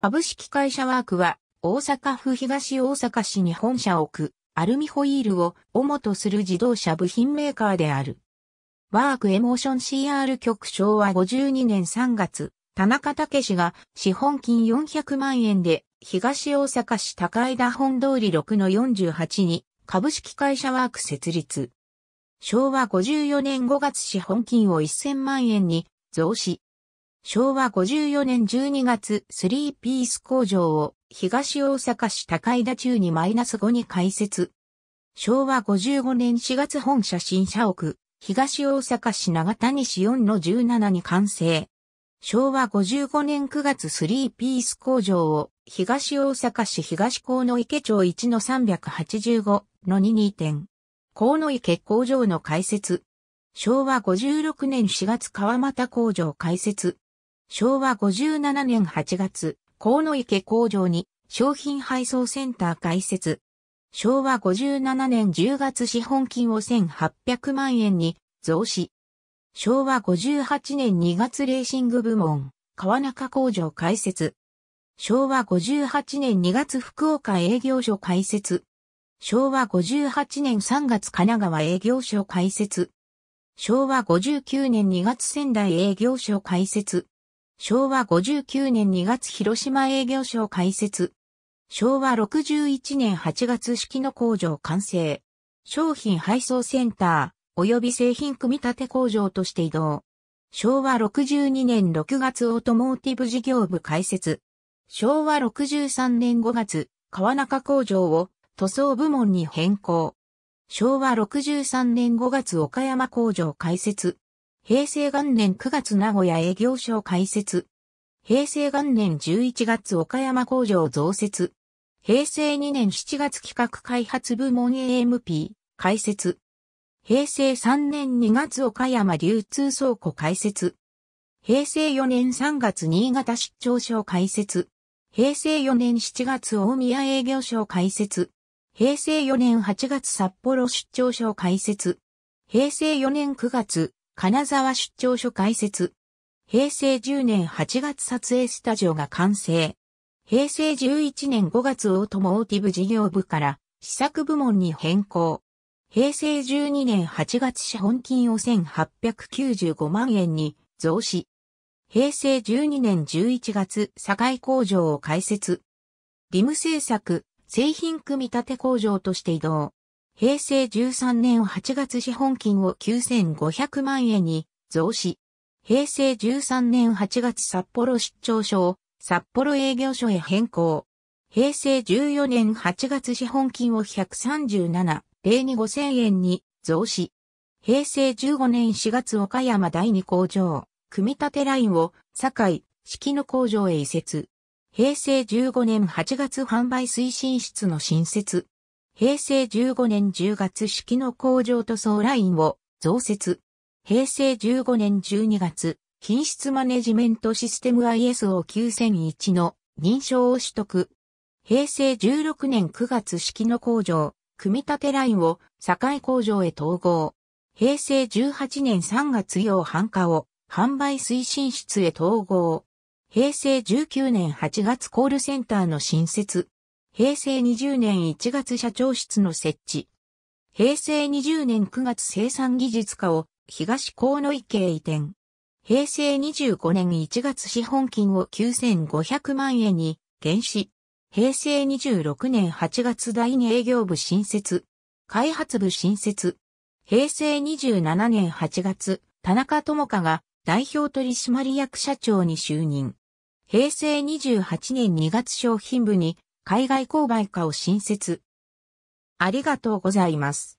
株式会社ワークは、大阪府東大阪市に本社を置く、アルミホイールを主とする自動車部品メーカーである。ワークエモーション CR 局昭和52年3月、田中武氏が資本金400万円で東大阪市高枝本通り6の48に株式会社ワーク設立。昭和54年5月資本金を1000万円に増資。昭和54年12月スリーピース工場を東大阪市高井田中にマイナス5に開設。昭和55年4月本社新社屋、東大阪市長谷市4の17に完成。昭和55年9月スリーピース工場を東大阪市東高野池町1の385の2に点。高野池工場の開設。昭和56年4月川又工場開設。昭和57年8月、河野池工場に商品配送センター開設。昭和57年10月資本金を1800万円に増資。昭和58年2月レーシング部門、川中工場開設。昭和58年2月福岡営業所開設。昭和58年3月神奈川営業所開設。昭和59年2月仙台営業所開設。昭和59年2月広島営業所開設。昭和61年8月式の工場完成。商品配送センター、及び製品組み立て工場として移動。昭和62年6月オートモーティブ事業部開設。昭和63年5月、川中工場を塗装部門に変更。昭和63年5月岡山工場開設。平成元年9月名古屋営業所開設。平成元年11月岡山工場増設。平成2年7月企画開発部門 AMP 開設。平成3年2月岡山流通倉庫開設。平成4年3月新潟出張所開設。平成4年7月大宮営業所開設。平成4年8月札幌出張所開設。平成4年9月金沢出張所開設。平成10年8月撮影スタジオが完成。平成11年5月オートモーティブ事業部から試作部門に変更。平成12年8月資本金を1895万円に増資。平成12年11月堺工場を開設。リム製作、製品組み立て工場として移動。平成13年8月資本金を9500万円に増資。平成13年8月札幌出張所を札幌営業所へ変更。平成14年8月資本金を137、02 5000円に増資。平成15年4月岡山第二工場、組み立てラインを堺、式の工場へ移設。平成15年8月販売推進室の新設。平成15年10月式の工場塗装ラインを増設。平成15年12月、品質マネジメントシステム ISO 9001の認証を取得。平成16年9月式の工場、組み立てラインを堺工場へ統合。平成18年3月用半華を販売推進室へ統合。平成19年8月コールセンターの新設。平成20年1月社長室の設置。平成20年9月生産技術課を東河野池へ移転。平成25年1月資本金を9500万円に減資。平成26年8月第2営業部新設。開発部新設。平成27年8月、田中智香が代表取締役社長に就任。平成28年2月商品部に海外購買化を新設。ありがとうございます。